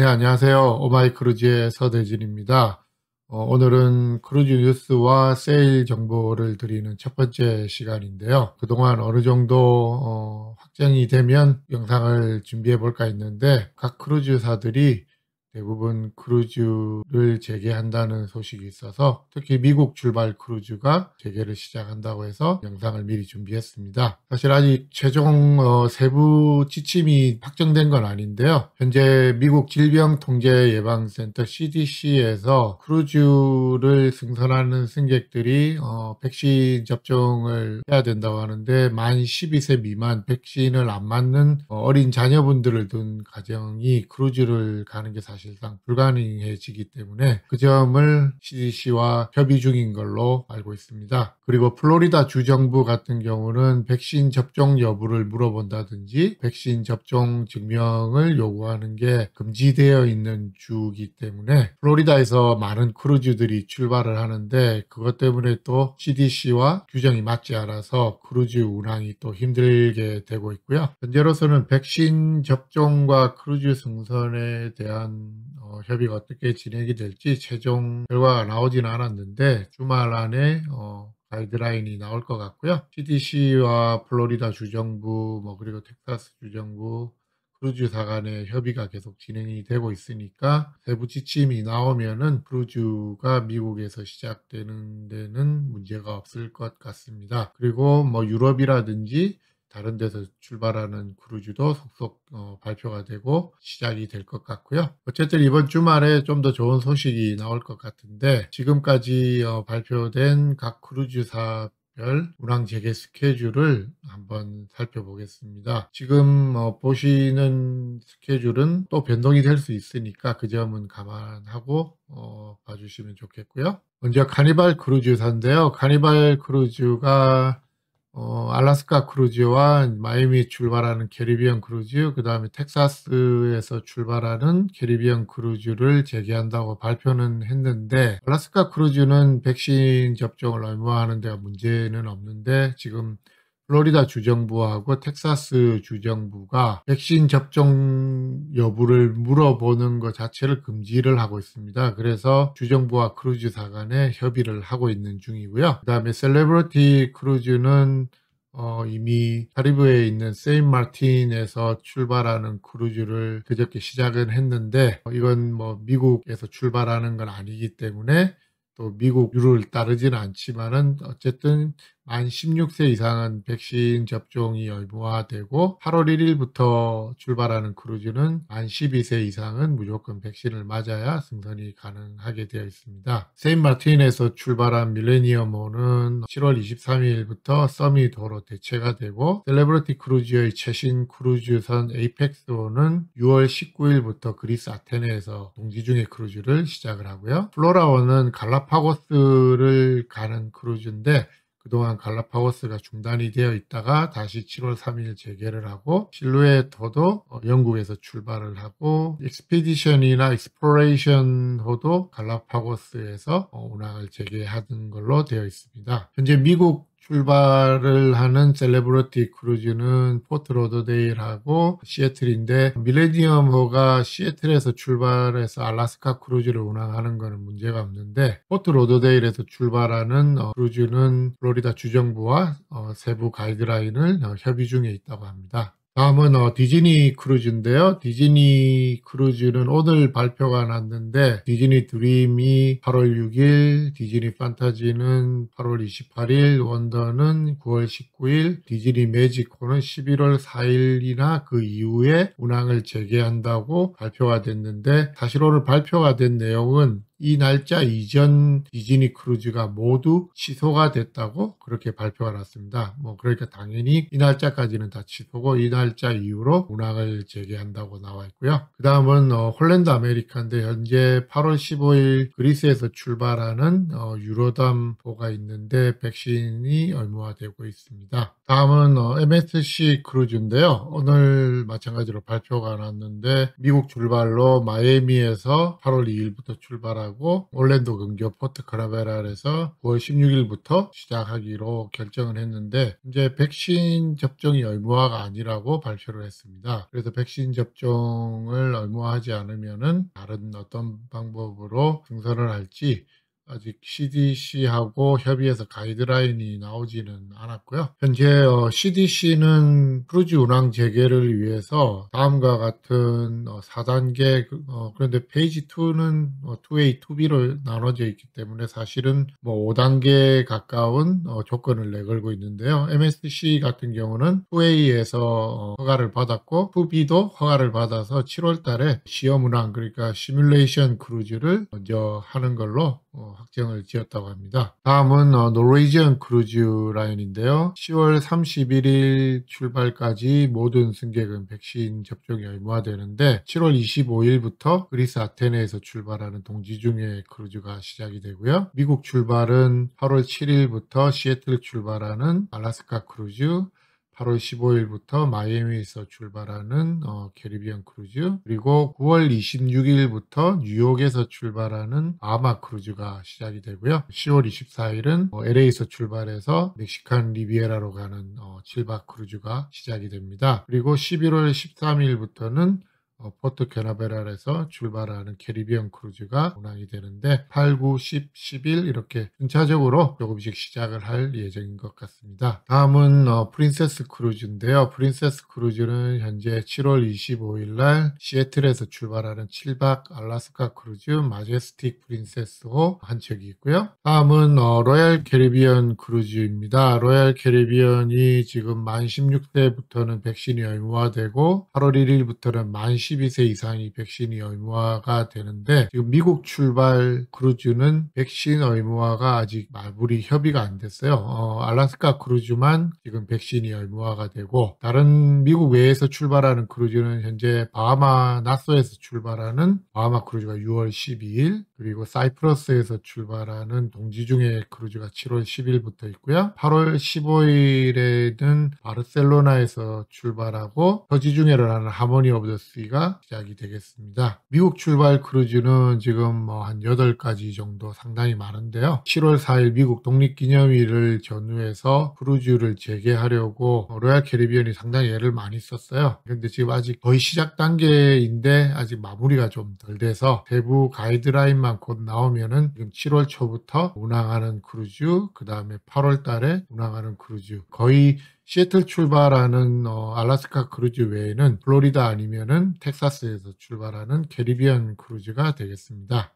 네, 안녕하세요. 오마이 크루즈의 서대진입니다. 어, 오늘은 크루즈 뉴스와 세일 정보를 드리는 첫 번째 시간인데요. 그동안 어느 정도 어, 확정이 되면 영상을 준비해 볼까 했는데 각 크루즈사들이 대부분 크루즈를 재개한다는 소식이 있어서 특히 미국 출발 크루즈가 재개를 시작한다고 해서 영상을 미리 준비했습니다. 사실 아직 최종 어, 세부 지침이 확정된 건 아닌데요. 현재 미국 질병통제예방센터 CDC에서 크루즈를 승선하는 승객들이 어, 백신 접종을 해야 된다고 하는데 만 12세 미만 백신을 안 맞는 어, 어린 자녀분들을 둔 가정이 크루즈를 가는 게 사실 사실상 불가능해지기 때문에 그 점을 CDC와 협의 중인 걸로 알고 있습니다. 그리고 플로리다 주정부 같은 경우는 백신 접종 여부를 물어본다든지 백신 접종 증명을 요구하는 게 금지되어 있는 주기 때문에 플로리다에서 많은 크루즈들이 출발을 하는데 그것 때문에 또 CDC와 규정이 맞지 않아서 크루즈 운항이 또 힘들게 되고 있고요. 현재로서는 백신 접종과 크루즈 승선에 대한 어, 협의가 어떻게 진행이 될지 최종 결과가 나오진 않았는데 주말 안에 어, 가이드라인이 나올 것 같고요. CDC와 플로리다 주정부 뭐 그리고 텍사스 주정부 크루즈사 간의 협의가 계속 진행이 되고 있으니까 세부 지침이 나오면은 크루즈가 미국에서 시작되는 데는 문제가 없을 것 같습니다. 그리고 뭐 유럽이라든지 다른 데서 출발하는 크루즈도 속속 어, 발표가 되고 시작이 될 것 같고요. 어쨌든 이번 주말에 좀 더 좋은 소식이 나올 것 같은데 지금까지 어, 발표된 각 크루즈사 별 운항 재개 스케줄을 한번 살펴보겠습니다. 지금 어, 보시는 스케줄은 또 변동이 될 수 있으니까 그 점은 감안하고 어, 봐주시면 좋겠고요. 먼저 카니발 크루즈사인데요. 카니발 크루즈가 어, 알라스카 크루즈와 마이미 출발하는 캐리비안 크루즈, 그 다음에 텍사스에서 출발하는 캐리비안 크루즈를 재개한다고 발표는 했는데, 알라스카 크루즈는 백신 접종을 의무화하는 데가 문제는 없는데, 지금 플로리다 주정부하고 텍사스 주정부가 백신 접종 여부를 물어보는 것 자체를 금지를 하고 있습니다. 그래서 주정부와 크루즈사 간에 협의를 하고 있는 중이고요. 그 다음에 셀레브리티 크루즈는 어, 이미 카리브에 있는 세인 마틴에서 출발하는 크루즈를 그저께 시작은 했는데 이건 뭐 미국에서 출발하는 건 아니기 때문에 또 미국 룰를 따르지는 않지만은 어쨌든 만 16세 이상은 백신 접종이 의무화되고 8월 1일부터 출발하는 크루즈는 만 12세 이상은 무조건 백신을 맞아야 승선이 가능하게 되어 있습니다. 세인 마틴에서 출발한 밀레니엄호는 7월 23일부터 서미도로 대체가 되고 셀레브리티 크루즈의 최신 크루즈선 에이펙스호는 6월 19일부터 그리스 아테네에서 동지 중의 크루즈를 시작을 하고요. 플로라호은 갈라파고스를 가는 크루즈인데 그동안 갈라파고스가 중단이 되어 있다가 다시 7월 3일 재개를 하고 실루엣호도 어, 영국에서 출발을 하고 익스피디션이나 익스플로레이션호도 갈라파고스에서 어, 운항을 재개하는 걸로 되어 있습니다. 현재 미국 출발을 하는 셀레브러티 크루즈는 포트로드데일하고 시애틀인데 밀레디엄호가 시애틀에서 출발해서 알라스카 크루즈를 운항하는 것은 문제가 없는데 포트로드데일에서 출발하는 어, 크루즈는 플로리다 주정부와 어, 세부 가이드라인을 어, 협의 중에 있다고 합니다. 다음은 어, 디즈니 크루즈인데요. 디즈니 크루즈는 오늘 발표가 났는데 디즈니 드림이 8월 6일, 디즈니 판타지는 8월 28일, 원더는 9월 19일, 디즈니 매직코는 11월 4일이나 그 이후에 운항을 재개한다고 발표가 됐는데 사실 오늘 발표가 된 내용은 이 날짜 이전 디즈니 크루즈가 모두 취소가 됐다고 그렇게 발표가 났습니다. 뭐 그러니까 당연히 이 날짜까지는 다 취소고 이 날짜 이후로 운항을 재개한다고 나와 있고요. 그 다음은 어, 홀랜드 아메리칸데 현재 8월 15일 그리스에서 출발하는 어, 유로담포가 있는데 백신이 얼마화되고 있습니다. 다음은 어, MSC 크루즈인데요. 오늘 마찬가지로 발표가 났는데 미국 출발로 마이애미에서 8월 2일부터 출발하고 하고 올랜도 근교 포트 카라베랄에서 9월 16일부터 시작하기로 결정을 했는데 이제 백신 접종이 의무화가 아니라고 발표를 했습니다. 그래서 백신 접종을 의무화하지 않으면 다른 어떤 방법으로 증설을 할지 아직 CDC하고 협의해서 가이드라인이 나오지는 않았고요. 현재 어, CDC는 크루즈 운항 재개를 위해서 다음과 같은 4단계 어, 어, 그런데 페이지 2는 2A, 2B로 나눠져 있기 때문에 사실은 뭐 5단계 에 가까운 조건을 내걸고 있는데요. MSC 같은 경우는 2A에서 허가를 받았고 2B도 허가를 받아서 7월 달에 시험 운항 그러니까 시뮬레이션 크루즈를 먼저 하는 걸로 어, 확정을 지었다고 합니다. 다음은 노르웨이지언 어, 크루즈 라인인데요. 10월 31일 출발까지 모든 승객은 백신 접종이 의무화되는데 7월 25일부터 그리스 아테네에서 출발하는 동지중에 크루즈가 시작이 되고요. 미국 출발은 8월 7일부터 시애틀 출발하는 알라스카 크루즈, 8월 15일부터 마이애미에서 출발하는 어, 캐리비안 크루즈 그리고 9월 26일부터 뉴욕에서 출발하는 아마 크루즈가 시작이 되고요. 10월 24일은 어, LA에서 출발해서 멕시칸 리비에라로 가는 어, 7박 크루즈가 시작이 됩니다. 그리고 11월 13일부터는 어, 포트 캐나베랄에서 출발하는 캐리비언 크루즈가 운항이 되는데 8, 9, 10, 11 이렇게 순차적으로 조금씩 시작을 할 예정인 것 같습니다. 다음은 어, 프린세스 크루즈인데요. 프린세스 크루즈는 현재 7월 25일 날 시애틀에서 출발하는 7박 알라스카 크루즈 마제스틱 프린세스호 한 척이 있고요. 다음은 어, 로얄 캐리비언 크루즈입니다. 로얄 캐리비언이 지금 만 16세부터는 백신이 의무화되고 8월 1일부터는 만 10. 62세 이상이 백신이 의무화가 되는데 지금 미국 출발 크루즈는 백신 의무화가 아직 말불이 협의가 안 됐어요. 어, 알라스카 크루즈만 지금 백신이 의무화가 되고 다른 미국 외에서 출발하는 크루즈는 현재 바하마 나소에서 출발하는 바하마 크루즈가 6월 12일 그리고 사이프러스에서 출발하는 동지중해 크루즈가 7월 10일부터 있고요. 8월 15일에는 바르셀로나에서 출발하고 터지중에를 하는 하모니 오브 더스 시가 크루즈가 시작이 되겠습니다. 미국 출발 크루즈는 지금 뭐 한 8가지 정도 상당히 많은데요. 7월 4일 미국 독립기념일을 전후해서 크루즈를 재개하려고 로얄 캐리비언이 상당히 애를 많이 썼어요. 근데 지금 아직 거의 시작 단계인데 아직 마무리가 좀 덜 돼서 대부 가이드라인만 곧 나오면은 지금 7월 초부터 운항하는 크루즈, 그 다음에 8월 달에 운항하는 크루즈 거의 시애틀 출발하는 어, 알라스카 크루즈 외에는 플로리다 아니면은 텍사스에서 출발하는 캐리비안 크루즈가 되겠습니다.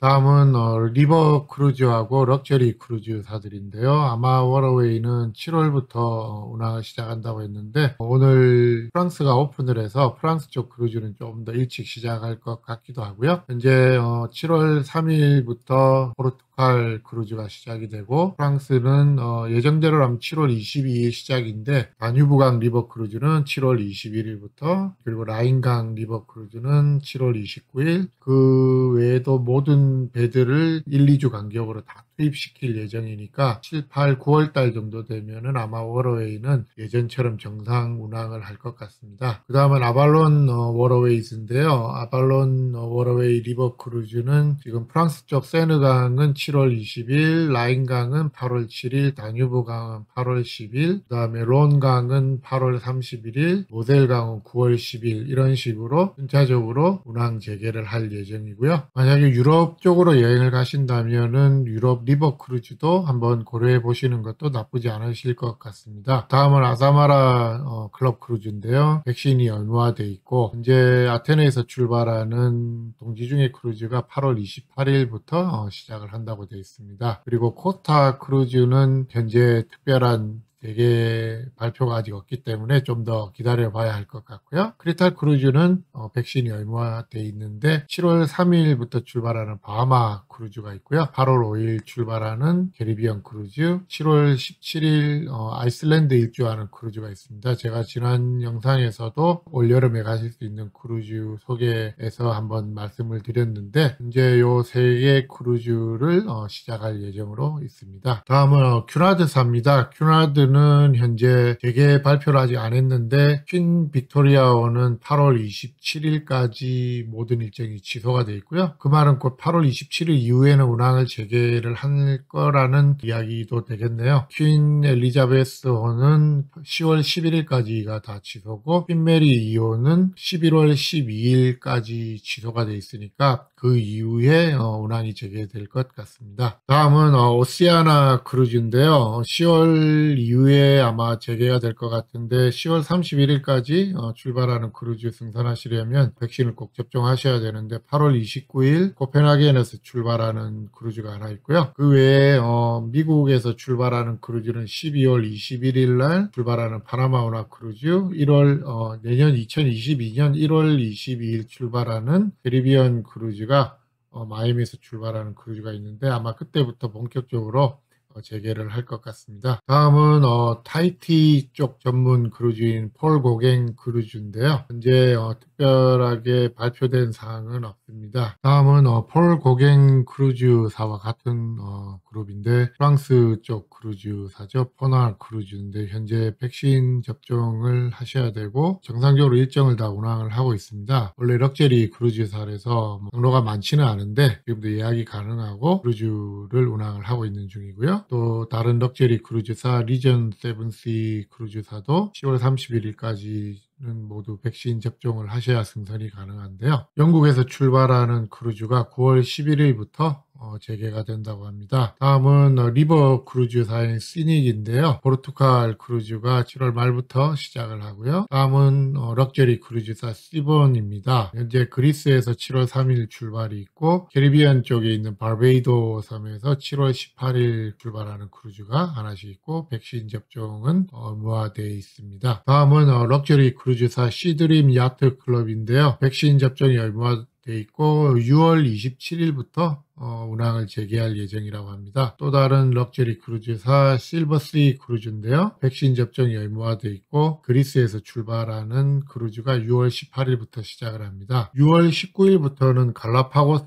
다음은 어, 리버 크루즈하고 럭셔리 크루즈사들인데요. 아마 워러웨이는 7월부터 어, 운항을 시작한다고 했는데 오늘 프랑스가 오픈을 해서 프랑스 쪽 크루즈는 좀 더 일찍 시작할 것 같기도 하고요. 현재 어, 7월 3일부터 포르투갈 크루즈가 시작이 되고 프랑스는 어, 예정대로라면 7월 22일 시작인데 다뉴브강 리버 크루즈는 7월 21일부터 그리고 라인강 리버 크루즈는 7월 29일 그 외에도 모든 배들을 1, 2주 간격으로 다 투입시킬 예정이니까 7, 8, 9월 달 정도 되면은 아마 워러웨이는 예전처럼 정상 운항을 할 것 같습니다. 그 다음은 아발론 어, 워러웨이즈인데요. 아발론 어, 워러웨이 리버 크루즈는 지금 프랑스 쪽 세느강은 7월 20일, 라인강은 8월 7일, 다뉴브강은 8월 10일, 그 다음에 론강은 8월 31일, 모델강은 9월 10일 이런 식으로 순차적으로 운항 재개를 할 예정이고요. 만약에 유럽 쪽으로 여행을 가신다면은 유럽 리버 크루즈도 한번 고려해 보시는 것도 나쁘지 않으실 것 같습니다. 다음은 아사마라 어, 클럽 크루즈인데요. 백신이 연호화돼 있고 현재 아테네에서 출발하는 동지중해 크루즈가 8월 28일부터 어, 시작을 한다고 되어 있습니다. 그리고 코타 크루즈는 현재 특별한 되게 발표가 아직 없기 때문에 좀 더 기다려봐야 할 것 같고요. 크리탈 크루즈는 어, 백신이 얼마돼 있는데 7월 3일부터 출발하는 바하마 크루즈가 있고요. 8월 5일 출발하는 캐리비언 크루즈, 7월 17일 어, 아이슬란드 일주하는 크루즈가 있습니다. 제가 지난 영상에서도 올여름에 가실 수 있는 크루즈 소개에서 한번 말씀을 드렸는데 이제 요 세 개 크루즈를 어, 시작할 예정으로 있습니다. 다음은 어, 큐나드사입니다. 큐나드는 호주는 현재 재개 발표를 아직 안 했는데 퀸 빅토리아호는 8월 27일까지 모든 일정이 취소가 되어 있고요. 그 말은 곧 8월 27일 이후에는 운항을 재개를 할 거라는 이야기도 되겠네요. 퀸 엘리자베스호는 10월 11일까지가 다 취소고 퀸 메리 2호는 11월 12일까지 취소가 되어 있으니까 그 이후에 어, 운항이 재개될 것 같습니다. 다음은 어, 오시아나 크루즈인데요. 10월 이후에 아마 재개가 될 것 같은데 10월 31일까지 어, 출발하는 크루즈 승선하시려면 백신을 꼭 접종하셔야 되는데 8월 29일 코펜하겐에서 출발하는 크루즈가 하나 있고요. 그 외에 어, 미국에서 출발하는 크루즈는 12월 21일 날 출발하는 파나마우나 크루즈 1월 어, 내년 2022년 1월 22일 출발하는 캐리비언 크루즈가 어, 마이미에서 출발하는 크루즈가 있는데 아마 그때부터 본격적으로 어, 재개를 할 것 같습니다. 다음은 어, 타이티 쪽 전문 그루즈인폴 고갱 그루즈인데요 현재 어, 특별하게 발표된 사항은 없습니다. 다음은 어, 폴 고갱 그루즈사와 같은 어, 그룹인데 프랑스 쪽그루즈사죠 포나 그루즈인데 현재 백신 접종을 하셔야 되고 정상적으로 일정을 다 운항을 하고 있습니다. 원래 럭제리 그루즈사에서뭐 경로가 많지는 않은데 지금도 예약이 가능하고 그루즈를 운항을 하고 있는 중이고요. 또 다른 럭셔리 크루즈사 리전 세븐시 크루즈사도 10월 31일까지 는 모두 백신 접종을 하셔야 승선이 가능한데요. 영국에서 출발하는 크루즈가 9월 11일부터 어, 재개가 된다고 합니다. 다음은 어, 리버 크루즈 사인 시닉인데요. 포르투갈 크루즈가 7월 말부터 시작을 하고요. 다음은 어, 럭저리 크루즈사 시본입니다. 현재 그리스에서 7월 3일 출발이 있고 캐리비안 쪽에 있는 바베이도 섬에서 7월 18일 출발하는 크루즈가 하나씩 있고 백신 접종은 어, 무화되어 있습니다. 다음은 럭저리 크루즈사 시드림 야트 클럽인데요. 백신 접종이 의무화되어 있고 6월 27일부터 어, 운항을 재개할 예정이라고 합니다. 또 다른 럭셔리 크루즈사 실버스리 크루즈인데요. 백신 접종이 의무화되어 있고 그리스에서 출발하는 크루즈가 6월 18일부터 시작을 합니다. 6월 19일부터는 갈라파고스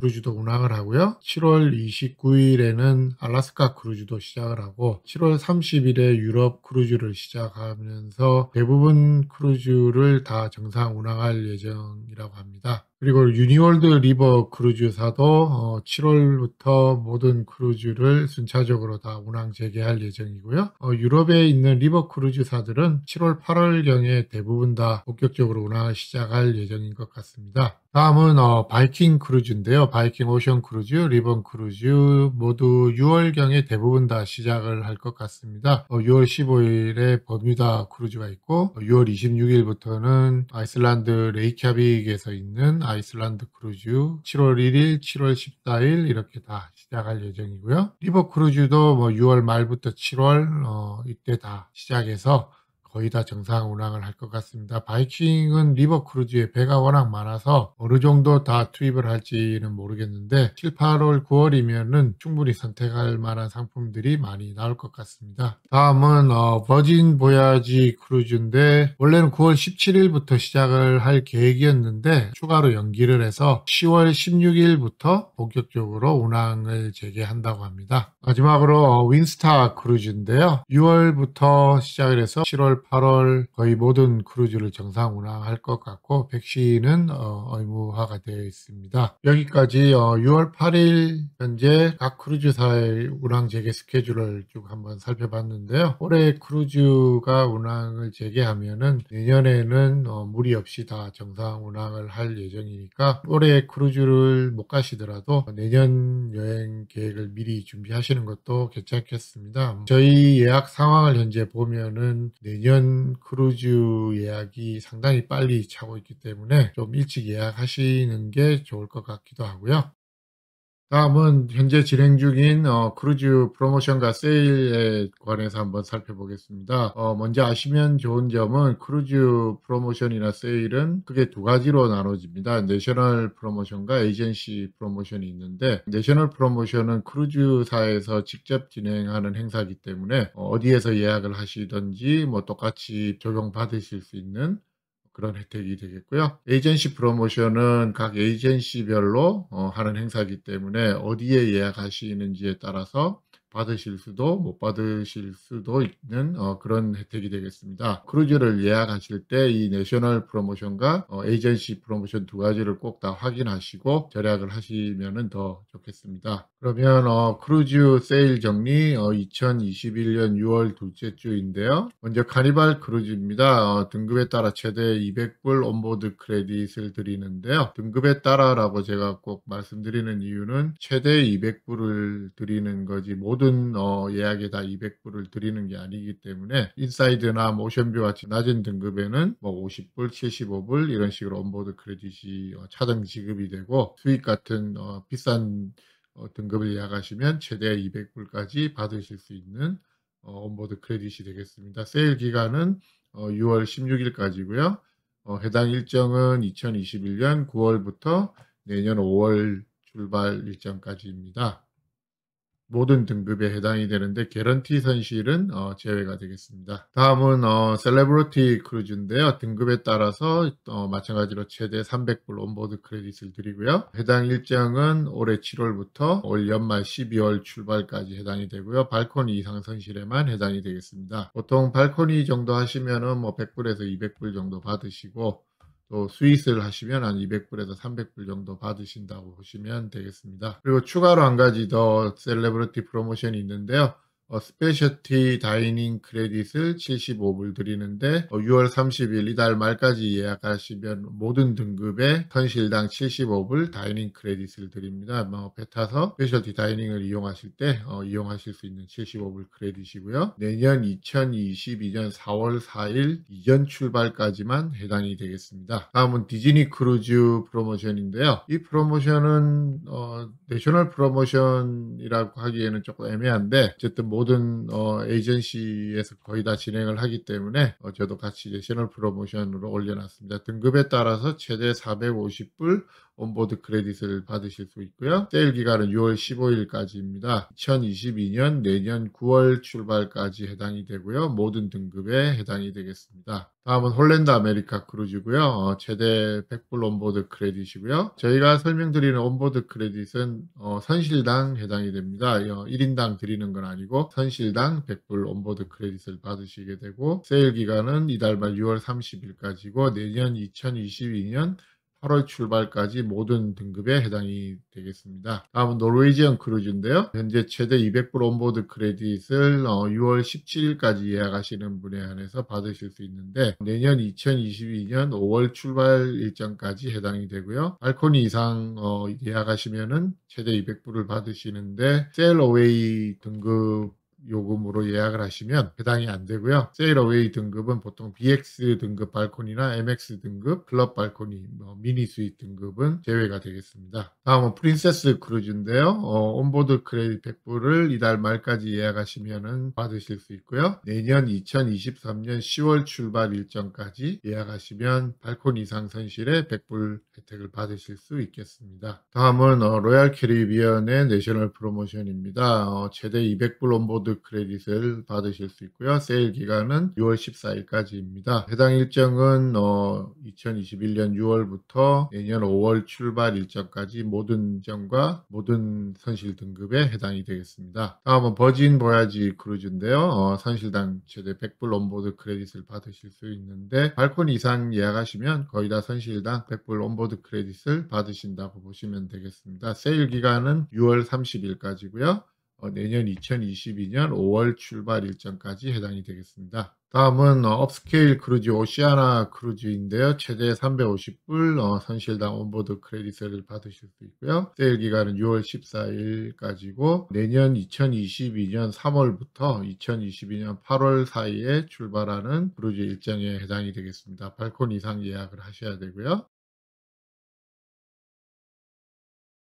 크루즈도 운항을 하고요. 7월 29일에는 알라스카 크루즈도 시작을 하고 7월 30일에 유럽 크루즈를 시작하면서 대부분 크루즈를 다 정상 운항할 예정이라고 합니다. 그리고 유니월드 리버 크루즈사도 7월부터 어, 모든 크루즈를 순차적으로 다 운항 재개할 예정이고요. 어, 유럽에 있는 리버 크루즈사들은 7월 8월경에 대부분 다 본격적으로 운항을 시작할 예정인 것 같습니다. 다음은 어, 바이킹 크루즈인데요. 바이킹 오션 크루즈, 리번 크루즈 모두 6월경에 대부분 다 시작을 할 것 같습니다. 6월 15일에 버뮤다 크루즈가 있고 6월 26일부터는 아이슬란드 레이캬빅에서 있는 아이슬란드 크루즈 7월 1일, 7월 14일 이렇게 다 시작할 예정이고요. 리버 크루즈도 뭐 6월 말부터 7월 어, 이때 다 시작해서 거의 다 정상 운항을 할 것 같습니다. 바이킹은 리버 크루즈에 배가 워낙 많아서 어느 정도 다 투입을 할지는 모르겠는데 7, 8월, 9월이면 충분히 선택할 만한 상품들이 많이 나올 것 같습니다. 다음은 어, 버진 보야지 크루즈인데 원래는 9월 17일부터 시작을 할 계획이었는데 추가로 연기를 해서 10월 16일부터 본격적으로 운항을 재개한다고 합니다. 마지막으로 어, 윈스타 크루즈인데요. 6월부터 시작을 해서 7월 8월 거의 모든 크루즈를 정상 운항할 것 같고 백신은 어, 의무화가 되어 있습니다. 여기까지 어, 6월 8일 현재 각 크루즈사의 운항 재개 스케줄을 쭉 한번 살펴봤는데요. 올해 크루즈가 운항을 재개하면은 내년에는 어, 무리 없이 다 정상 운항을 할 예정이니까 올해 크루즈를 못 가시더라도 내년 여행 계획을 미리 준비하시는 것도 괜찮겠습니다. 저희 예약 상황을 현재 보면은 내년 내년 크루즈 예약이 상당히 빨리 차고 있기 때문에 좀 일찍 예약하시는 게 좋을 것 같기도 하고요. 다음은 현재 진행 중인 어, 크루즈 프로모션과 세일에 관해서 한번 살펴보겠습니다. 어, 먼저 아시면 좋은 점은 크루즈 프로모션이나 세일은 크게 두 가지로 나눠집니다. 내셔널 프로모션과 에이전시 프로모션이 있는데 내셔널 프로모션은 크루즈사에서 직접 진행하는 행사이기 때문에 어, 어디에서 예약을 하시든지 뭐 똑같이 적용받으실 수 있는 그런 혜택이 되겠고요. 에이전시 프로모션은 각 에이전시별로 어, 하는 행사이기 때문에 어디에 예약하시는지에 따라서 받으실 수도 못 받으실 수도 있는 어, 그런 혜택이 되겠습니다. 크루즈를 예약하실 때 이 내셔널 프로모션과 어, 에이전시 프로모션 두 가지를 꼭 다 확인하시고 절약을 하시면 더 좋겠습니다. 그러면 어, 크루즈 세일 정리 어, 2021년 6월 둘째 주인데요. 먼저 카니발 크루즈입니다. 어, 등급에 따라 최대 200불 온보드 크레딧을 드리는데요. 등급에 따라라고 제가 꼭 말씀드리는 이유는 최대 200불을 드리는 거지 모든 어, 예약에 다 200불을 드리는 게 아니기 때문에 인사이드나 모션뷰 뭐 같이 낮은 등급에는 뭐 50불, 75불 이런 식으로 온보드 크레딧이 어, 차등 지급이 되고 수익 같은 어, 비싼 어, 등급을 예약하시면 최대 200불까지 받으실 수 있는 온보드 어, 크레딧이 되겠습니다. 세일 기간은 6월 어, 16일까지고요. 해당 일정은 2021년 9월부터 내년 5월 출발 일정까지입니다. 모든 등급에 해당이 되는데 개런티 선실은 어, 제외가 되겠습니다. 다음은 어, 셀레브리티 크루즈인데요. 등급에 따라서 어, 마찬가지로 최대 300불 온보드 크레딧을 드리고요. 해당 일정은 올해 7월부터 올 연말 12월 출발까지 해당이 되고요. 발코니 이상 선실에만 해당이 되겠습니다. 보통 발코니 정도 하시면은 뭐 100불에서 200불 정도 받으시고 또 스윗을 하시면 한 200불에서 300불 정도 받으신다고 보시면 되겠습니다. 그리고 추가로 한 가지 더 셀레브리티 프로모션이 있는데요. 어, 스페셔티 다이닝 크레딧을 75불 드리는데 6월 어, 30일 이달 말까지 예약하시면 모든 등급에 현실당 75불 다이닝 크레딧을 드립니다. 뭐 배타서 스페셜티 다이닝을 이용하실 때 어, 이용하실 수 있는 75불 크레딧이고요. 내년 2022년 4월 4일 이전 출발까지만 해당이 되겠습니다. 다음은 디즈니 크루즈 프로모션인데요. 이 프로모션은 어, 내셔널 프로모션이라고 하기에는 조금 애매한데 어쨌든 뭐 모든 어, 에이전시에서 거의 다 진행을 하기 때문에 어, 저도 같이 이제 채널 프로모션으로 올려놨습니다. 등급에 따라서 최대 450불 온보드 크레딧을 받으실 수 있고요. 세일 기간은 6월 15일까지입니다. 2022년 내년 9월 출발까지 해당이 되고요. 모든 등급에 해당이 되겠습니다. 다음은 홀랜드 아메리카 크루즈고요. 어, 최대 100불 온보드 크레딧이고요. 저희가 설명드리는 온보드 크레딧은 어, 선실당 해당이 됩니다. 어, 1인당 드리는 건 아니고 선실당 100불 온보드 크레딧을 받으시게 되고 세일 기간은 이달 말 6월 30일까지고 내년 2022년 8월 출발까지 모든 등급에 해당이 되겠습니다. 다음은 노르웨이지언 크루즈인데요. 현재 최대 200불 온보드 크레딧을 6월 어, 17일까지 예약하시는 분에 한해서 받으실 수 있는데 내년 2022년 5월 출발 일정까지 해당이 되고요. 알코니 이상 어, 예약하시면 최대 200불을 받으시는데 셀 어웨이 등급 요금으로 예약을 하시면 배당이 그 안 되고요. 세일어웨이 등급은 보통 BX 등급 발코니나 MX 등급, 클럽 발코니, 뭐 미니 스윗 등급은 제외가 되겠습니다. 다음은 프린세스 크루즈인데요. 어, 온보드 크레딧 100불을 이달 말까지 예약하시면 받으실 수 있고요. 내년 2023년 10월 출발 일정까지 예약하시면 발코니 상선실에 100불 혜택을 받으실 수 있겠습니다. 다음은 어, 로얄 캐리비언의 내셔널 프로모션입니다. 어, 최대 200불 온보드 로드 크레딧을 받으실 수 있고요. 세일 기간은 6월 14일까지입니다. 해당 일정은 어, 2021년 6월부터 내년 5월 출발 일정까지 모든 점과 모든 선실 등급에 해당이 되겠습니다. 다음은 버진 보야지 크루즈인데요. 어, 선실당 최대 100불 온보드 크레딧을 받으실 수 있는데 발코니 이상 예약하시면 거의 다 선실당 100불 온보드 크레딧을 받으신다고 보시면 되겠습니다. 세일 기간은 6월 30일까지고요. 어, 내년 2022년 5월 출발 일정까지 해당이 되겠습니다. 다음은 어, 업스케일 크루즈 오시아나 크루즈인데요. 최대 350불 어, 선실당 온보드 크레딧을 받으실 수 있고요. 세일 기간은 6월 14일까지고 내년 2022년 3월부터 2022년 8월 사이에 출발하는 크루즈 일정에 해당이 되겠습니다. 발콘 이상 예약을 하셔야 되고요.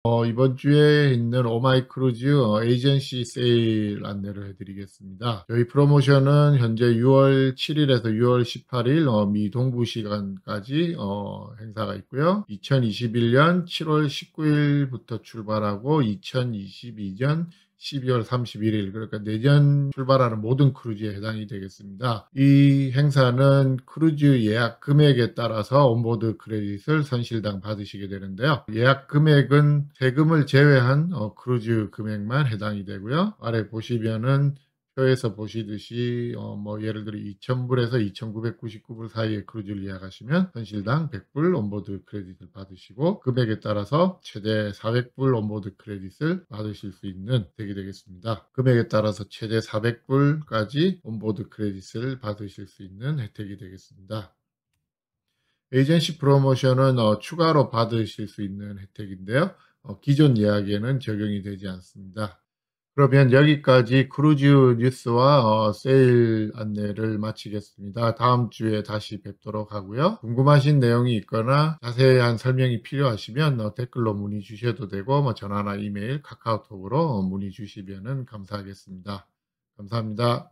어, 이번 주에 있는 오마이 크루즈 어, 에이전시 세일 안내를 해드리겠습니다. 저희 프로모션은 현재 6월 7일에서 6월 18일 어, 미 동부 시간까지 어, 행사가 있고요. 2021년 7월 19일부터 출발하고 2022년 12월 31일 그러니까 내년 출발하는 모든 크루즈에 해당이 되겠습니다. 이 행사는 크루즈 예약 금액에 따라서 온보드 크레딧을 선실당 받으시게 되는데요. 예약 금액은 세금을 제외한 어, 크루즈 금액만 해당이 되고요. 아래 보시면은 표에서 보시듯이 어뭐 예를 들어 2,000불에서 2,999불 사이에 크루즈를 예약하시면 현실당 100불 온보드 크레딧을 받으시고 금액에 따라서 최대 400불 온보드 크레딧을 받으실 수 있는 덱이 되겠습니다. 금액에 따라서 최대 400불까지 온보드 크레딧을 받으실 수 있는 혜택이 되겠습니다. 에이전시 프로모션은 어, 추가로 받으실 수 있는 혜택인데요. 어, 기존 예약에는 적용이 되지 않습니다. 그러면 여기까지 크루즈 뉴스와 어, 세일 안내를 마치겠습니다. 다음 주에 다시 뵙도록 하고요. 궁금하신 내용이 있거나 자세한 설명이 필요하시면 어, 댓글로 문의 주셔도 되고 뭐 전화나 이메일, 카카오톡으로 문의 주시면 감사하겠습니다. 감사합니다.